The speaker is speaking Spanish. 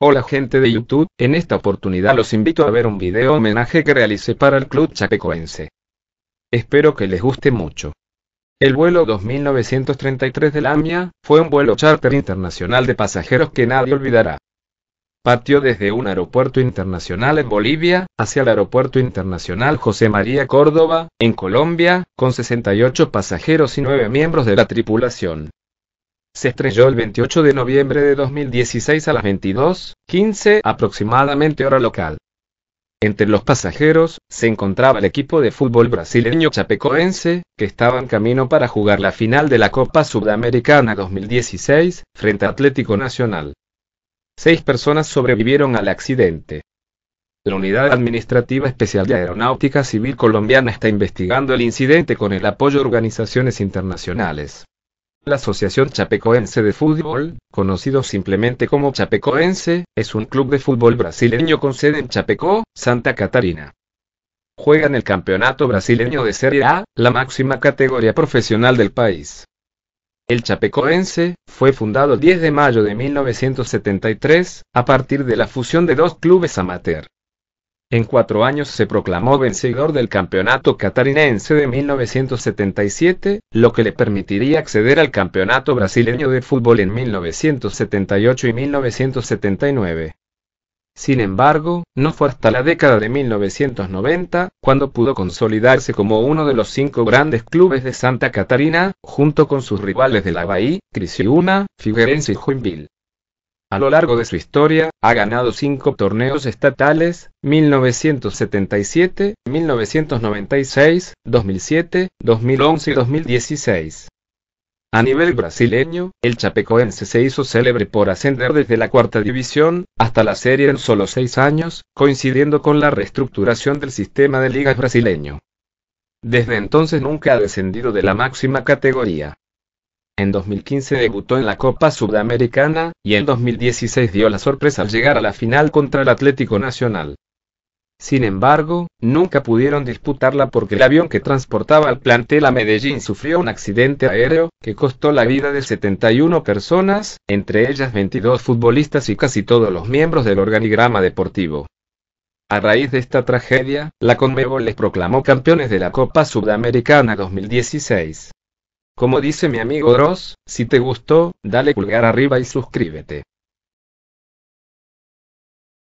Hola gente de YouTube, en esta oportunidad los invito a ver un video homenaje que realicé para el club chapecoense. Espero que les guste mucho. El vuelo 2933 de Lamia, fue un vuelo charter internacional de pasajeros que nadie olvidará. Partió desde un aeropuerto internacional en Bolivia, hacia el aeropuerto internacional José María Córdoba, en Colombia, con 68 pasajeros y 9 miembros de la tripulación se estrelló el 28 de noviembre de 2016 a las 22.15 aproximadamente hora local. Entre los pasajeros, se encontraba el equipo de fútbol brasileño Chapecoense, que estaba en camino para jugar la final de la Copa Sudamericana 2016, frente a Atlético Nacional. Seis personas sobrevivieron al accidente. La Unidad Administrativa Especial de Aeronáutica Civil Colombiana está investigando el incidente con el apoyo de organizaciones internacionales. La Asociación Chapecoense de Fútbol, conocido simplemente como Chapecoense, es un club de fútbol brasileño con sede en Chapeco, Santa Catarina. Juega en el Campeonato Brasileño de Serie A, la máxima categoría profesional del país. El Chapecoense fue fundado el 10 de mayo de 1973, a partir de la fusión de dos clubes amateur. En cuatro años se proclamó vencedor del Campeonato Catarinense de 1977, lo que le permitiría acceder al Campeonato Brasileño de Fútbol en 1978 y 1979. Sin embargo, no fue hasta la década de 1990, cuando pudo consolidarse como uno de los cinco grandes clubes de Santa Catarina, junto con sus rivales de la Bahía, Criciúma, Figueirense y Joinville. A lo largo de su historia, ha ganado cinco torneos estatales, 1977, 1996, 2007, 2011 y 2016. A nivel brasileño, el Chapecoense se hizo célebre por ascender desde la cuarta división hasta la serie en solo seis años, coincidiendo con la reestructuración del sistema de ligas brasileño. Desde entonces nunca ha descendido de la máxima categoría. En 2015 debutó en la Copa Sudamericana, y en 2016 dio la sorpresa al llegar a la final contra el Atlético Nacional. Sin embargo, nunca pudieron disputarla porque el avión que transportaba al plantel a Medellín sufrió un accidente aéreo, que costó la vida de 71 personas, entre ellas 22 futbolistas y casi todos los miembros del organigrama deportivo. A raíz de esta tragedia, la Conmebol les proclamó campeones de la Copa Sudamericana 2016. Como dice mi amigo Dross, si te gustó, dale pulgar arriba y suscríbete.